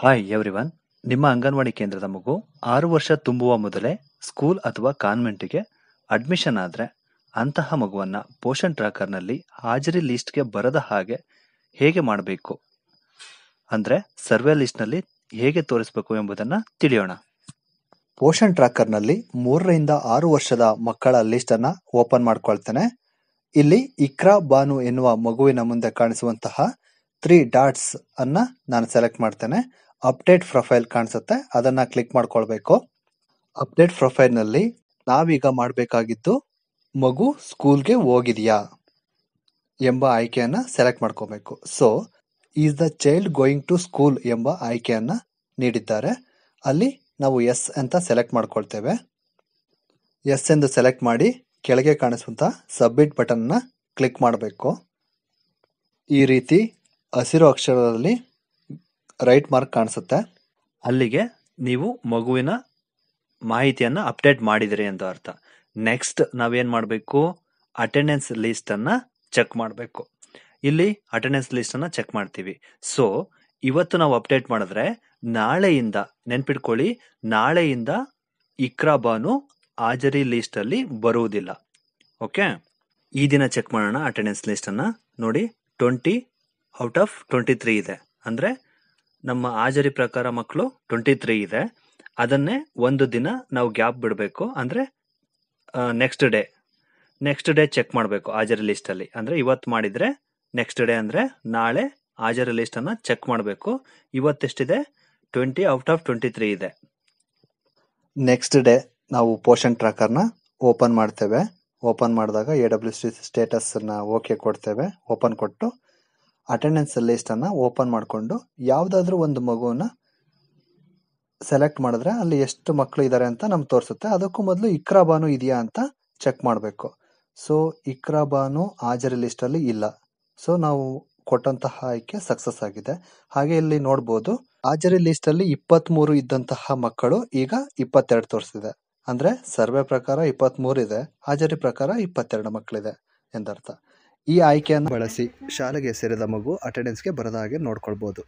hi everyone ನಿಮ್ಮ ಅಂಗನವಾಡಿ ಕೇಂದ್ರದ ಮಗು ಆರು ವರ್ಷ ತುಂಬುವ ಮೊದಲೇ ಸ್ಕೂಲ್ ಅಥವಾ ಕಾನ್ವೆಂಟ್ಗೆ ಅಡ್ಮಿಷನ್ ಆದರೆ ಅಂತಹ ಮಗುವನ್ನು ಪೋಷಣ್ ಟ್ರ್ಯಾಕರ್ನಲ್ಲಿ ಹಾಜರಿ ಲಿಸ್ಟ್ಗೆ ಬರದ ಹಾಗೆ ಹೇಗೆ ಮಾಡಬೇಕು ಅಂದರೆ ಸರ್ವೆ ಲಿಸ್ಟ್ನಲ್ಲಿ ಹೇಗೆ ತೋರಿಸಬೇಕು ಎಂಬುದನ್ನು ತಿಳಿಯೋಣ ಪೋಷಣ್ ಟ್ರ್ಯಾಕರ್ನಲ್ಲಿ ಮೂರರಿಂದ ಆರು ವರ್ಷದ ಮಕ್ಕಳ ಲಿಸ್ಟನ್ನು ಓಪನ್ ಮಾಡ್ಕೊಳ್ತೇನೆ ಇಲ್ಲಿ ಇಕ್ರಾ ಬಾನು ಎನ್ನುವ ಮಗುವಿನ ಮುಂದೆ ಕಾಣಿಸುವಂತಹ ತ್ರೀ ಡಾಟ್ಸ್ ಅನ್ನ ನಾನು ಸೆಲೆಕ್ಟ್ ಮಾಡ್ತೇನೆ ಅಪ್ಡೇಟ್ ಪ್ರೊಫೈಲ್ ಕಾಣಿಸುತ್ತೆ ಅದನ್ನ ಕ್ಲಿಕ್ ಮಾಡ್ಕೊಳ್ಬೇಕು ಅಪ್ಡೇಟ್ ಪ್ರೊಫೈಲ್ನಲ್ಲಿ ನಾವೀಗ ಮಾಡಬೇಕಾಗಿದ್ದು ಮಗು ಸ್ಕೂಲ್ಗೆ ಹೋಗಿದೆಯಾ ಎಂಬ ಆಯ್ಕೆಯನ್ನು ಸೆಲೆಕ್ಟ್ ಮಾಡ್ಕೋಬೇಕು so is the child going to school ಎಂಬ ಆಯ್ಕೆಯನ್ನು ನೀಡಿದ್ದಾರೆ ಅಲ್ಲಿ ನಾವು ಎಸ್ ಅಂತ ಸೆಲೆಕ್ಟ್ ಮಾಡ್ಕೊಳ್ತೇವೆ ಎಸ್ ಎಂದು ಸೆಲೆಕ್ಟ್ ಮಾಡಿ ಕೆಳಗೆ ಕಾಣಿಸುವಂಥ ಸಬ್ಮಿಟ್ ಬಟನ್ನ ಕ್ಲಿಕ್ ಮಾಡಬೇಕು ಈ ರೀತಿ ಹಸಿರು ಅಕ್ಷರದಲ್ಲಿ ರೈಟ್ ಮಾರ್ಕ್ ಕಾಣಿಸುತ್ತೆ ಅಲ್ಲಿಗೆ ನೀವು ಮಗುವಿನ ಮಾಹಿತಿಯನ್ನು ಅಪ್ಡೇಟ್ ಮಾಡಿದಿರಿ ಅಂತ ಅರ್ಥ ನೆಕ್ಸ್ಟ್ ನಾವೇನು ಮಾಡಬೇಕು ಅಟೆಂಡೆನ್ಸ್ ಲೀಸ್ಟನ್ನು ಚೆಕ್ ಮಾಡಬೇಕು ಇಲ್ಲಿ ಅಟೆಂಡೆನ್ಸ್ ಲೀಸ್ಟನ್ನು ಚೆಕ್ ಮಾಡ್ತೀವಿ ಸೊ ಇವತ್ತು ನಾವು ಅಪ್ಡೇಟ್ ಮಾಡಿದ್ರೆ ನಾಳೆಯಿಂದ ನೆನ್ಪಿಟ್ಕೊಳ್ಳಿ ನಾಳೆಯಿಂದ ಬಾನು ಹಾಜರಿ ಲೀಸ್ಟಲ್ಲಿ ಬರುವುದಿಲ್ಲ ಓಕೆ ಈ ದಿನ ಚೆಕ್ ಮಾಡೋಣ ಅಟೆಂಡೆನ್ಸ್ ಲೀಸ್ಟನ್ನು ನೋಡಿ twenty out of twenty three ಇದೆ ಅಂದರೆ ನಮ್ಮ ಹಾಜರಿ ಪ್ರಕಾರ ಮಕ್ಕಳು ಟ್ವೆಂಟಿ ತ್ರೀ ಇದೆ ಅದನ್ನೇ ಒಂದು ದಿನ ನಾವು ಗ್ಯಾಪ್ ಬಿಡಬೇಕು ಅಂದರೆ next day next day check ಮಾಡಬೇಕು ಹಾಜರಿ ಅಲ್ಲಿ ಅಂದರೆ ಇವತ್ತು ಮಾಡಿದರೆ ನೆಕ್ಸ್ಟ್ ಡೇ ಅಂದರೆ ನಾಳೆ ಹಾಜರಿ ಲಿಸ್ಟನ್ನು ಚೆಕ್ ಮಾಡಬೇಕು ಇವತ್ತೆಷ್ಟಿದೆ twenty out of twenty three ಇದೆ ನೆಕ್ಸ್ಟ್ ಡೇ ನಾವು ಪೋಷನ್ ಟ್ರ್ಯಾಕರ್ನ ಓಪನ್ ಮಾಡ್ತೇವೆ ಓಪನ್ ಮಾಡಿದಾಗ ಎ ಡಬ್ಲ್ಯೂ ಸಿ ಸ್ಟೇಟಸ್ನ ಓಕೆ ಕೊಡ್ತೇವೆ ಓಪನ್ ಕೊಟ್ಟು ಅಟೆಂಡೆನ್ಸ್ ಲಿಸ್ಟನ್ನು ಓಪನ್ ಮಾಡಿಕೊಂಡು ಯಾವುದಾದ್ರೂ ಒಂದು ಮಗುವನ್ನ ಸೆಲೆಕ್ಟ್ ಮಾಡಿದ್ರೆ ಅಲ್ಲಿ ಎಷ್ಟು ಮಕ್ಕಳು ಇದ್ದಾರೆ ಅಂತ ನಮ್ಗೆ ತೋರಿಸುತ್ತೆ ಅದಕ್ಕೂ ಮೊದಲು ಇಕ್ರಾಬಾನು ಇದೆಯಾ ಅಂತ ಚೆಕ್ ಮಾಡಬೇಕು ಸೊ ಇಕ್ರಾಬಾನು ಹಾಜರಿ ಹಾಜರಿ ಅಲ್ಲಿ ಇಲ್ಲ ಸೊ ನಾವು ಕೊಟ್ಟಂತಹ ಆಯ್ಕೆ ಸಕ್ಸಸ್ ಆಗಿದೆ ಹಾಗೆ ಇಲ್ಲಿ ನೋಡ್ಬೋದು ಹಾಜರಿ ಲಿಸ್ಟಲ್ಲಿ ಇಪ್ಪತ್ತ್ಮೂರು ಇದ್ದಂತಹ ಮಕ್ಕಳು ಈಗ ಇಪ್ಪತ್ತೆರಡು ತೋರಿಸಿದೆ ಅಂದರೆ ಸರ್ವೆ ಪ್ರಕಾರ ಇಪ್ಪತ್ತ್ಮೂರು ಇದೆ ಹಾಜರಿ ಪ್ರಕಾರ ಇಪ್ಪತ್ತೆರಡು ಮಕ್ಕಳಿದೆ ಎಂದರ್ಥ ಈ ಆಯ್ಕೆಯನ್ನು ಬಳಸಿ ಶಾಲೆಗೆ ಸೇರಿದ ಮಗು ಅಟೆಂಡೆನ್ಸ್ಗೆ ಬರದ ಹಾಗೆ ನೋಡ್ಕೊಳ್ಬೋದು